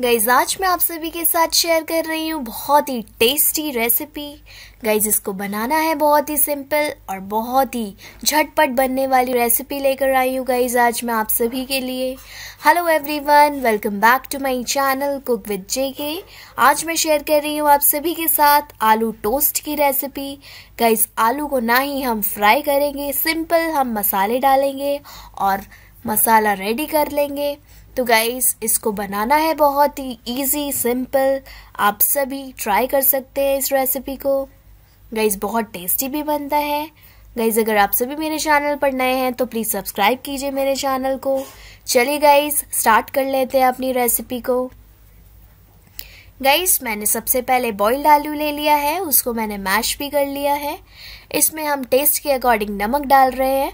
guys आज मैं आप सभी के साथ शेयर कर रही हूँ बहुत ही टेस्टी रेसिपी गाइज इसको बनाना है बहुत ही सिंपल और बहुत ही झटपट बनने वाली रेसिपी लेकर आई हूँ गाइज आज मैं आप सभी के लिए hello everyone welcome back to my channel cook with J K आज मैं शेयर कर रही हूँ आप सभी के साथ आलू टोस्ट की रेसिपी गाइज आलू को ना ही हम फ्राई करेंगे सिंपल हम मसाले डालेंगे और मसाला रेडी कर लेंगे तो गाइज़ इसको बनाना है बहुत ही इजी सिंपल आप सभी ट्राई कर सकते हैं इस रेसिपी को गाइज बहुत टेस्टी भी बनता है गाइज अगर आप सभी मेरे चैनल पर नए हैं तो प्लीज़ सब्सक्राइब कीजिए मेरे चैनल को चलिए गाइज स्टार्ट कर लेते हैं अपनी रेसिपी को गाइज मैंने सबसे पहले बॉइल्ड आलू ले लिया है उसको मैंने मैश भी कर लिया है इसमें हम टेस्ट के अकॉर्डिंग नमक डाल रहे हैं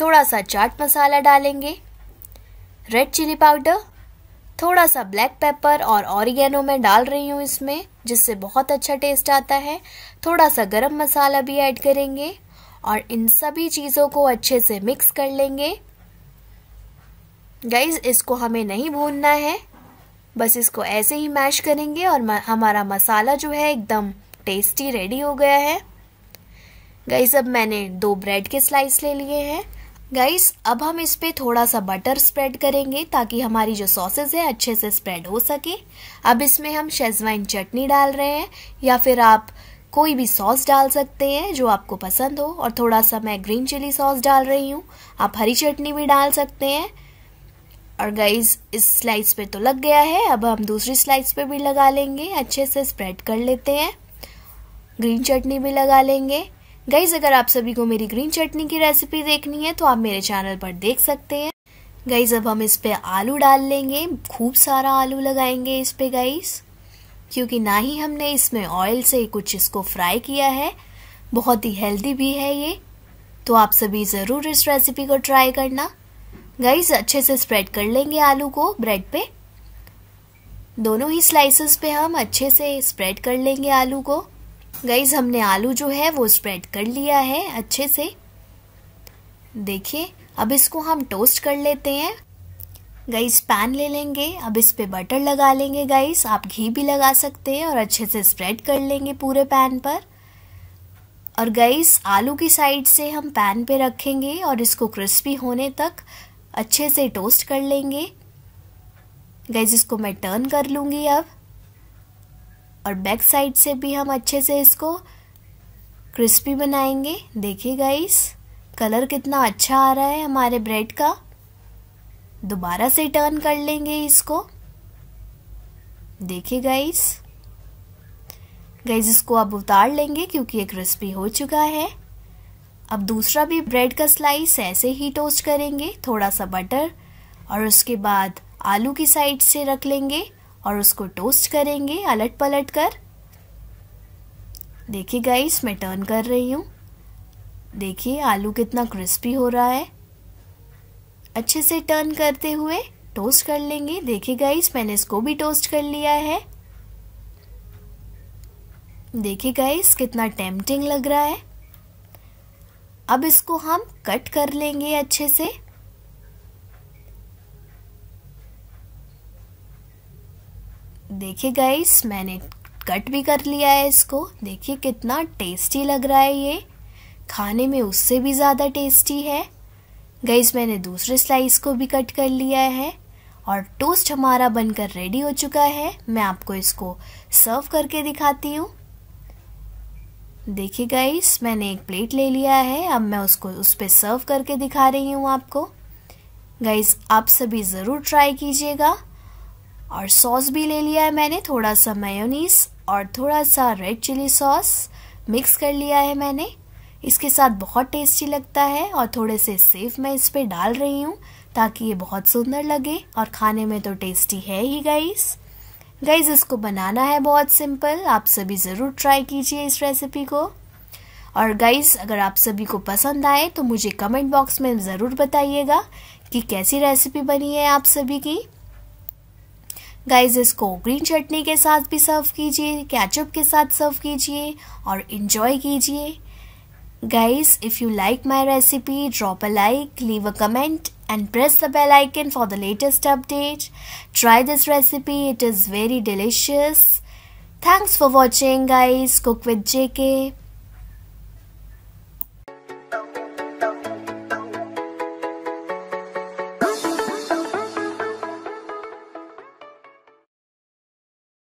थोड़ा सा चाट मसाला डालेंगे रेड चिली पाउडर थोड़ा सा ब्लैक पेपर और ऑरिगेनो में डाल रही हूँ इसमें जिससे बहुत अच्छा टेस्ट आता है थोड़ा सा गरम मसाला भी ऐड करेंगे और इन सभी चीज़ों को अच्छे से मिक्स कर लेंगे गाइज इसको हमें नहीं भूनना है बस इसको ऐसे ही मैश करेंगे और हमारा मसाला जो है एकदम टेस्टी रेडी हो गया है गाइज अब मैंने दो ब्रेड के स्लाइस ले लिए हैं गाइस अब हम इस पर थोड़ा सा बटर स्प्रेड करेंगे ताकि हमारी जो सॉसेज है अच्छे से स्प्रेड हो सके अब इसमें हम शेजवाइन चटनी डाल रहे हैं या फिर आप कोई भी सॉस डाल सकते हैं जो आपको पसंद हो और थोड़ा सा मैं ग्रीन चिली सॉस डाल रही हूँ आप हरी चटनी भी डाल सकते हैं और गाइज इस स्लाइस पे तो लग गया है अब हम दूसरी स्लाइस पे भी लगा लेंगे अच्छे से स्प्रेड कर लेते हैं ग्रीन चटनी भी लगा लेंगे गाइज अगर आप सभी को मेरी ग्रीन चटनी की रेसिपी देखनी है तो आप मेरे चैनल पर देख सकते हैं गाइज अब हम इस पे आलू डाल लेंगे खूब सारा आलू लगाएंगे इस पे गाइज क्योंकि ना ही हमने इसमें ऑयल से कुछ इसको फ्राई किया है बहुत ही हेल्दी भी है ये तो आप सभी ज़रूर इस रेसिपी को ट्राई करना गाइज अच्छे से स्प्रेड कर लेंगे आलू को ब्रेड पे दोनों ही स्लाइसेस पे हम अच्छे से स्प्रेड कर लेंगे आलू को गाइज हमने आलू जो है वो स्प्रेड कर लिया है अच्छे से देखिए अब इसको हम टोस्ट कर लेते हैं गाइस पैन ले लेंगे अब इस पे बटर लगा लेंगे गाइस आप घी भी लगा सकते हैं और अच्छे से स्प्रेड कर लेंगे पूरे पैन पर और गाइस आलू की साइड से हम पैन पे रखेंगे और इसको क्रिस्पी होने तक अच्छे से टोस्ट कर लेंगे गाइस इसको मैं टर्न कर लूँगी अब और बैक साइड से भी हम अच्छे से इसको क्रिस्पी बनाएंगे देखिए गाइस कलर कितना अच्छा आ रहा है हमारे ब्रेड का दोबारा से टर्न कर लेंगे इसको देखिए गाइस गाइस इसको अब उतार लेंगे क्योंकि ये क्रिस्पी हो चुका है अब दूसरा भी ब्रेड का स्लाइस ऐसे ही टोस्ट करेंगे थोड़ा सा बटर और उसके बाद आलू की साइड से रख लेंगे और उसको टोस्ट करेंगे अलट पलट कर देखिए गाइस मैं टर्न कर रही हूँ देखिए आलू कितना क्रिस्पी हो रहा है अच्छे से टर्न करते हुए टोस्ट कर लेंगे देखिए गाइस मैंने इसको भी टोस्ट कर लिया है देखिए गाइस कितना टेम्पटिंग लग रहा है अब इसको हम कट कर लेंगे अच्छे से देखिए गाइस मैंने कट भी कर लिया है इसको देखिए कितना टेस्टी लग रहा है ये खाने में उससे भी ज़्यादा टेस्टी है गाइस मैंने दूसरे स्लाइस को भी कट कर लिया है और टोस्ट हमारा बनकर रेडी हो चुका है मैं आपको इसको सर्व करके दिखाती हूँ देखिए गाइस मैंने एक प्लेट ले लिया है अब मैं उसको उस पर सर्व करके दिखा रही हूँ आपको गाइस आप सभी ज़रूर ट्राई कीजिएगा और सॉस भी ले लिया है मैंने थोड़ा सा मेयोनीस और थोड़ा सा रेड चिली सॉस मिक्स कर लिया है मैंने इसके साथ बहुत टेस्टी लगता है और थोड़े से सेफ मैं इस पर डाल रही हूँ ताकि ये बहुत सुंदर लगे और खाने में तो टेस्टी है ही गाइस गाइस इसको बनाना है बहुत सिंपल आप सभी ज़रूर ट्राई कीजिए इस रेसिपी को और गाइस अगर आप सभी को पसंद आए तो मुझे कमेंट बॉक्स में ज़रूर बताइएगा कि कैसी रेसिपी बनी है आप सभी की गाइज इसको ग्रीन चटनी के साथ भी सर्व कीजिए कैचअप के साथ सर्व कीजिए और इन्जॉय कीजिए guys if you like my recipe drop a like leave a comment and press the bell icon for the latest update try this recipe it is very delicious thanks for watching guys cook with J के